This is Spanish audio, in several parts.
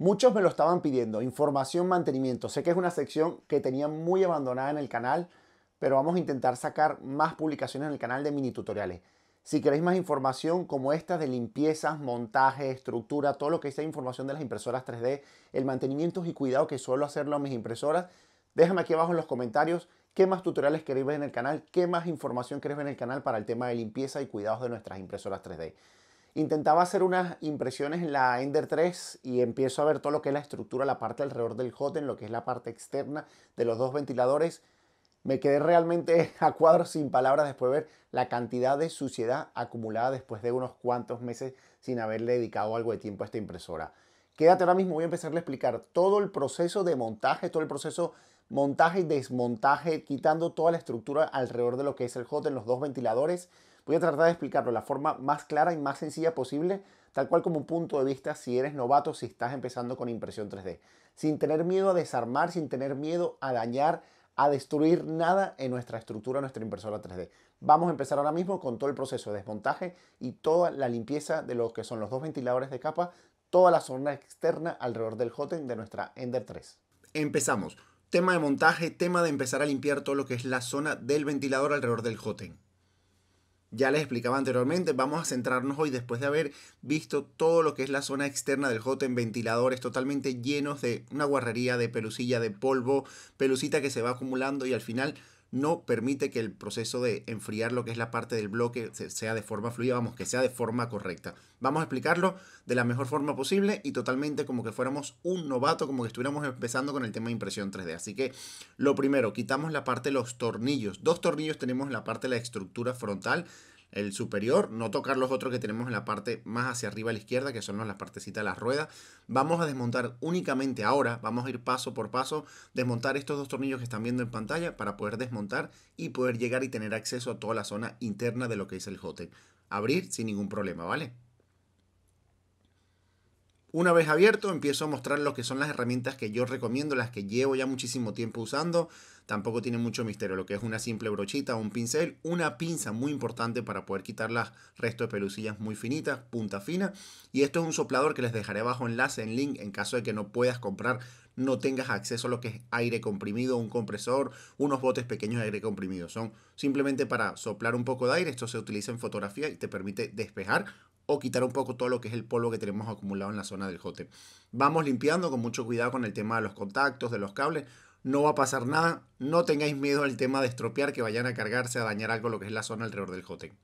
Muchos me lo estaban pidiendo, información, mantenimiento. Sé que es una sección que tenía muy abandonada en el canal, pero vamos a intentar sacar más publicaciones en el canal de mini tutoriales. Si queréis más información como esta de limpiezas, montaje, estructura, todo lo que sea información de las impresoras 3D, el mantenimiento y cuidado que suelo hacerlo a mis impresoras, déjame aquí abajo en los comentarios qué más tutoriales queréis ver en el canal, qué más información queréis ver en el canal para el tema de limpieza y cuidados de nuestras impresoras 3D. Intentaba hacer unas impresiones en la Ender 3 y empiezo a ver todo lo que es la estructura, la parte alrededor del en lo que es la parte externa de los dos ventiladores. Me quedé realmente a cuadros sin palabras después de ver la cantidad de suciedad acumulada después de unos cuantos meses sin haberle dedicado algo de tiempo a esta impresora. Quédate ahora mismo, voy a empezar a explicar todo el proceso de montaje, todo el proceso montaje y desmontaje, quitando toda la estructura alrededor de lo que es el hot los dos ventiladores Voy a tratar de explicarlo de la forma más clara y más sencilla posible, tal cual como un punto de vista si eres novato, si estás empezando con impresión 3D. Sin tener miedo a desarmar, sin tener miedo a dañar, a destruir nada en nuestra estructura, nuestra impresora 3D. Vamos a empezar ahora mismo con todo el proceso de desmontaje y toda la limpieza de lo que son los dos ventiladores de capa, toda la zona externa alrededor del hotend de nuestra Ender 3. Empezamos. Tema de montaje, tema de empezar a limpiar todo lo que es la zona del ventilador alrededor del hotend. Ya les explicaba anteriormente, vamos a centrarnos hoy después de haber visto todo lo que es la zona externa del hot en ventiladores totalmente llenos de una guarrería de pelucilla de polvo, pelucita que se va acumulando y al final no permite que el proceso de enfriar lo que es la parte del bloque sea de forma fluida, vamos, que sea de forma correcta. Vamos a explicarlo de la mejor forma posible y totalmente como que fuéramos un novato, como que estuviéramos empezando con el tema de impresión 3D. Así que lo primero, quitamos la parte de los tornillos. Dos tornillos tenemos en la parte de la estructura frontal, el superior, no tocar los otros que tenemos en la parte más hacia arriba a la izquierda, que son las partecitas de las ruedas. Vamos a desmontar únicamente ahora, vamos a ir paso por paso, desmontar estos dos tornillos que están viendo en pantalla para poder desmontar y poder llegar y tener acceso a toda la zona interna de lo que es el jote Abrir sin ningún problema, ¿vale? Una vez abierto, empiezo a mostrar lo que son las herramientas que yo recomiendo, las que llevo ya muchísimo tiempo usando. Tampoco tiene mucho misterio, lo que es una simple brochita, un pincel, una pinza muy importante para poder quitar las restos de pelucillas muy finitas, punta fina. Y esto es un soplador que les dejaré abajo enlace en link en caso de que no puedas comprar, no tengas acceso a lo que es aire comprimido, un compresor, unos botes pequeños de aire comprimido. Son simplemente para soplar un poco de aire. Esto se utiliza en fotografía y te permite despejar o quitar un poco todo lo que es el polvo que tenemos acumulado en la zona del jote. Vamos limpiando con mucho cuidado con el tema de los contactos, de los cables. No va a pasar nada. No tengáis miedo al tema de estropear, que vayan a cargarse, a dañar algo lo que es la zona alrededor del jote.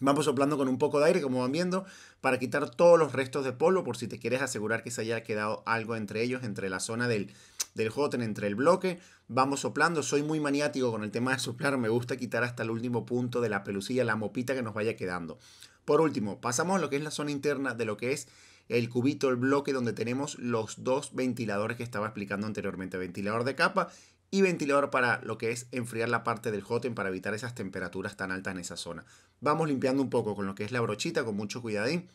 Vamos soplando con un poco de aire, como van viendo, para quitar todos los restos de polvo, por si te quieres asegurar que se haya quedado algo entre ellos, entre la zona del, del entre el bloque. Vamos soplando, soy muy maniático con el tema de soplar, me gusta quitar hasta el último punto de la pelucilla, la mopita que nos vaya quedando. Por último, pasamos a lo que es la zona interna de lo que es el cubito, el bloque donde tenemos los dos ventiladores que estaba explicando anteriormente, ventilador de capa y ventilador para lo que es enfriar la parte del hotend para evitar esas temperaturas tan altas en esa zona. Vamos limpiando un poco con lo que es la brochita, con mucho cuidadín.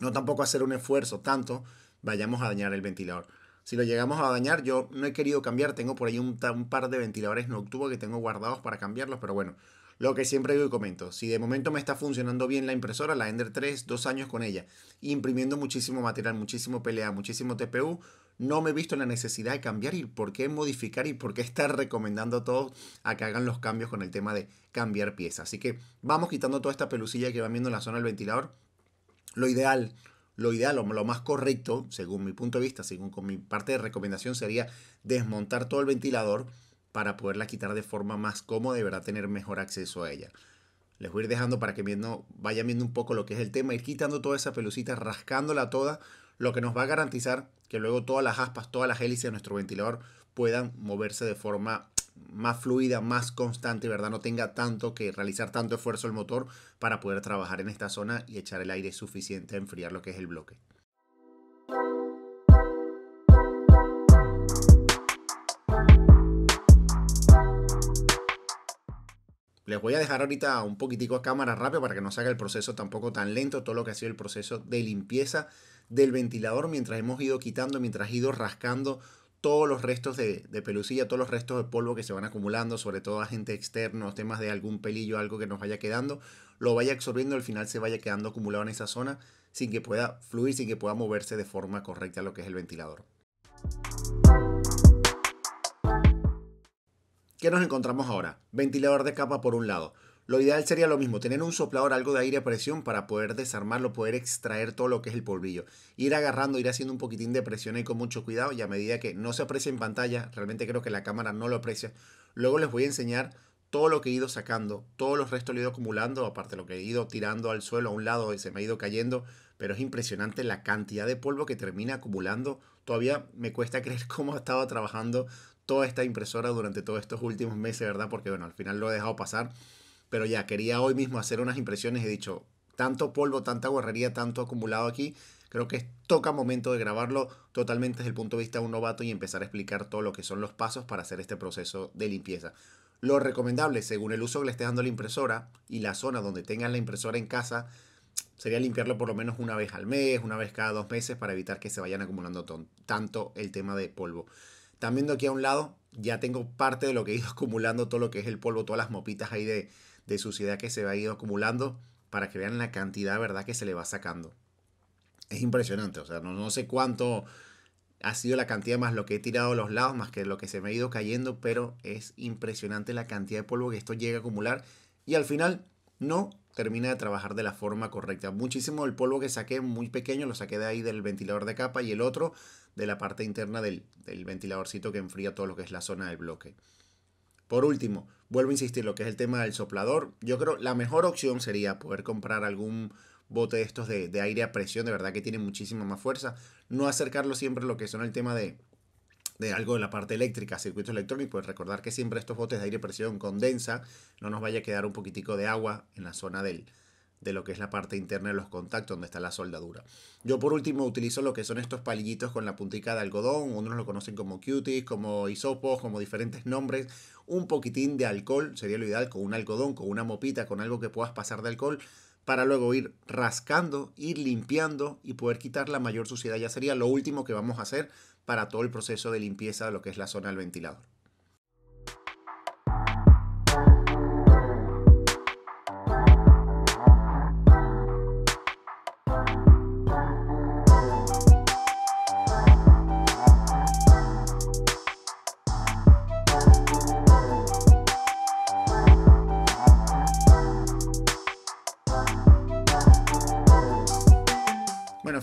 No tampoco hacer un esfuerzo tanto, vayamos a dañar el ventilador. Si lo llegamos a dañar, yo no he querido cambiar, tengo por ahí un, par de ventiladores nocturnos que tengo guardados para cambiarlos, pero bueno, lo que siempre digo y comento, si de momento me está funcionando bien la impresora, la Ender 3, dos años con ella, imprimiendo muchísimo material, muchísimo pelea muchísimo TPU, no me he visto la necesidad de cambiar y por qué modificar y por qué estar recomendando a todos a que hagan los cambios con el tema de cambiar piezas. Así que vamos quitando toda esta pelucilla que van viendo en la zona del ventilador. Lo ideal, lo ideal, lo más correcto, según mi punto de vista, según con mi parte de recomendación, sería desmontar todo el ventilador para poderla quitar de forma más cómoda y tener mejor acceso a ella. Les voy a ir dejando para que viendo, vayan viendo un poco lo que es el tema, ir quitando toda esa pelucita, rascándola toda, lo que nos va a garantizar que luego todas las aspas, todas las hélices de nuestro ventilador puedan moverse de forma más fluida, más constante, ¿verdad? No tenga tanto que realizar tanto esfuerzo el motor para poder trabajar en esta zona y echar el aire suficiente a enfriar lo que es el bloque. Les voy a dejar ahorita un poquitico a cámara rápido para que no se haga el proceso tampoco tan lento, todo lo que ha sido el proceso de limpieza del ventilador mientras hemos ido quitando, mientras he ido rascando todos los restos de, de, pelucilla, todos los restos de polvo que se van acumulando, sobre todo agente externos, temas de algún pelillo, algo que nos vaya quedando, lo vaya absorbiendo, al final se vaya quedando acumulado en esa zona sin que pueda fluir, sin que pueda moverse de forma correcta lo que es el ventilador. ¿Qué nos encontramos ahora? Ventilador de capa por un lado. Lo ideal sería lo mismo, tener un soplador, algo de aire a presión para poder desarmarlo, poder extraer todo lo que es el polvillo. Ir agarrando, ir haciendo un poquitín de presión ahí con mucho cuidado y a medida que no se aprecia en pantalla, realmente creo que la cámara no lo aprecia, luego les voy a enseñar todo lo que he ido sacando, todos los restos lo he ido acumulando, aparte lo que he ido tirando al suelo a un lado y se me ha ido cayendo, pero es impresionante la cantidad de polvo que termina acumulando. Todavía me cuesta creer cómo ha estado trabajando toda esta impresora durante todos estos últimos meses, ¿verdad? Porque bueno, al final lo he dejado pasar, pero ya quería hoy mismo hacer unas impresiones. He dicho, tanto polvo, tanta guarrería, tanto acumulado aquí, creo que toca momento de grabarlo totalmente desde el punto de vista de un novato y empezar a explicar todo lo que son los pasos para hacer este proceso de limpieza. Lo recomendable, según el uso que le esté dando la impresora y la zona donde tengas la impresora en casa, sería limpiarlo por lo menos una vez al mes, una vez cada dos meses, para evitar que se vayan acumulando tanto el tema de polvo. También de aquí a un lado, ya tengo parte de lo que he ido acumulando, todo lo que es el polvo, todas las mopitas ahí de, suciedad que se ha ido acumulando, para que vean la cantidad, ¿verdad?, que se le va sacando. Es impresionante, o sea, no, no sé cuánto ha sido la cantidad más lo que he tirado a los lados, más que lo que se me ha ido cayendo, pero es impresionante la cantidad de polvo que esto llega a acumular. Y al final no termina de trabajar de la forma correcta. Muchísimo el polvo que saqué, muy pequeño, lo saqué de ahí del ventilador de capa y el otro de la parte interna del, ventiladorcito que enfría todo lo que es la zona del bloque. Por último, vuelvo a insistir lo que es el tema del soplador. Yo creo la mejor opción sería poder comprar algún bote de estos de, de aire a presión, de verdad que tiene muchísima más fuerza. No acercarlo siempre a lo que son el tema de, de algo de la parte eléctrica, circuitos electrónicos, pues recordar que siempre estos botes de aire presión condensa, no nos vaya a quedar un poquitico de agua en la zona del, de lo que es la parte interna de los contactos donde está la soldadura. Yo por último utilizo lo que son estos palillitos con la puntica de algodón, unos lo conocen como cuties, como hisopos, como diferentes nombres, un poquitín de alcohol sería lo ideal con un algodón, con una mopita, con algo que puedas pasar de alcohol para luego ir rascando, ir limpiando y poder quitar la mayor suciedad. Ya sería lo último que vamos a hacer para todo el proceso de limpieza de lo que es la zona del ventilador.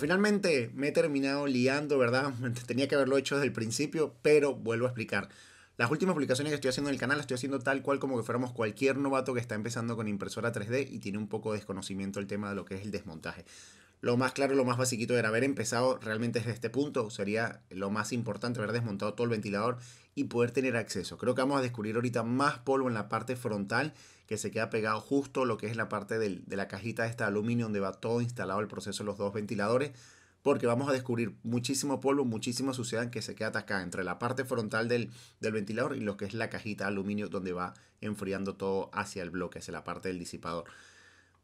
finalmente me he terminado liando, ¿verdad? Tenía que haberlo hecho desde el principio, pero vuelvo a explicar. Las últimas publicaciones que estoy haciendo en el canal las estoy haciendo tal cual como que fuéramos cualquier novato que está empezando con impresora 3D y tiene un poco de desconocimiento el tema de lo que es el desmontaje lo más claro, lo más basiquito era haber empezado realmente desde este punto. Sería lo más importante haber desmontado todo el ventilador y poder tener acceso. Creo que vamos a descubrir ahorita más polvo en la parte frontal que se queda pegado justo lo que es la parte de la cajita de este aluminio donde va todo instalado el proceso de los dos ventiladores. Porque vamos a descubrir muchísimo polvo, muchísima suciedad que se queda atascada entre la parte frontal del, del ventilador y lo que es la cajita de aluminio donde va enfriando todo hacia el bloque, hacia la parte del disipador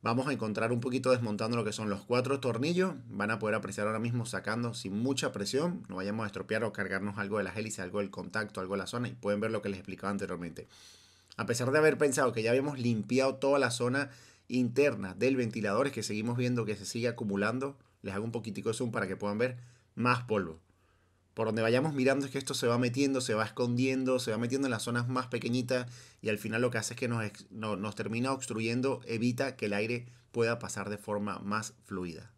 vamos a encontrar un poquito desmontando lo que son los cuatro tornillos. Van a poder apreciar ahora mismo sacando sin mucha presión. No vayamos a estropear o cargarnos algo de las hélices, algo del contacto, algo de la zona. Y pueden ver lo que les explicaba anteriormente. A pesar de haber pensado que ya habíamos limpiado toda la zona interna del ventilador, es que seguimos viendo que se sigue acumulando. Les hago un poquitico de zoom para que puedan ver más polvo por donde vayamos mirando es que esto se va metiendo, se va escondiendo, se va metiendo en las zonas más pequeñitas y al final lo que hace es que nos, nos termina obstruyendo, evita que el aire pueda pasar de forma más fluida.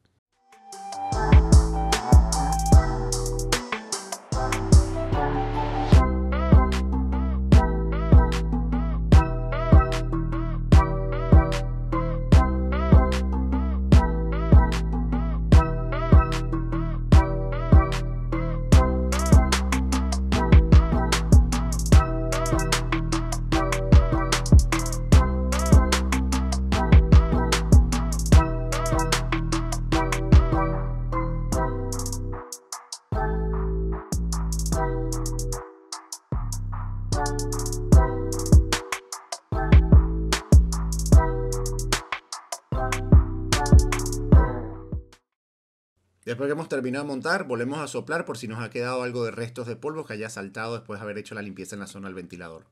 Después que hemos terminado de montar, volvemos a soplar por si nos ha quedado algo de restos de polvo que haya saltado después de haber hecho la limpieza en la zona del ventilador.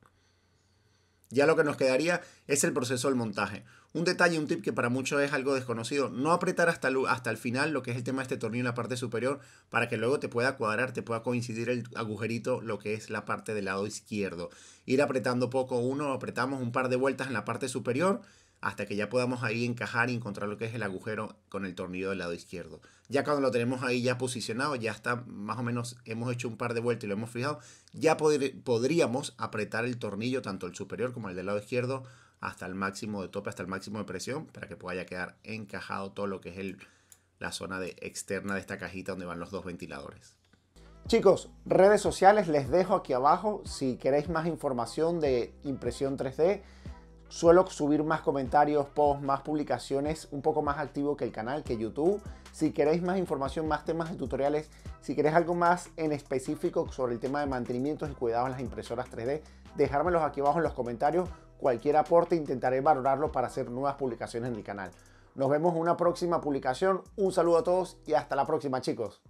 Ya lo que nos quedaría es el proceso del montaje. Un detalle, un tip que para muchos es algo desconocido, no apretar hasta, hasta el final lo que es el tema de este tornillo en la parte superior para que luego te pueda cuadrar, te pueda coincidir el agujerito, lo que es la parte del lado izquierdo. Ir apretando poco uno, apretamos un par de vueltas en la parte superior hasta que ya podamos ahí encajar y encontrar lo que es el agujero con el tornillo del lado izquierdo. Ya cuando lo tenemos ahí ya posicionado, ya está más o menos, hemos hecho un par de vueltas y lo hemos fijado, ya podríamos apretar el tornillo, tanto el superior como el del lado izquierdo, hasta el máximo de tope, hasta el máximo de presión, para que pueda ya quedar encajado todo lo que es el, la zona de, externa de esta cajita donde van los dos ventiladores. Chicos, redes sociales les dejo aquí abajo si queréis más información de impresión 3D Suelo subir más comentarios, posts, más publicaciones, un poco más activo que el canal, que YouTube. Si queréis más información, más temas de tutoriales, si queréis algo más en específico sobre el tema de mantenimientos y cuidados en las impresoras 3D, dejármelos aquí abajo en los comentarios. Cualquier aporte intentaré valorarlo para hacer nuevas publicaciones en el canal. Nos vemos en una próxima publicación. Un saludo a todos y hasta la próxima, chicos.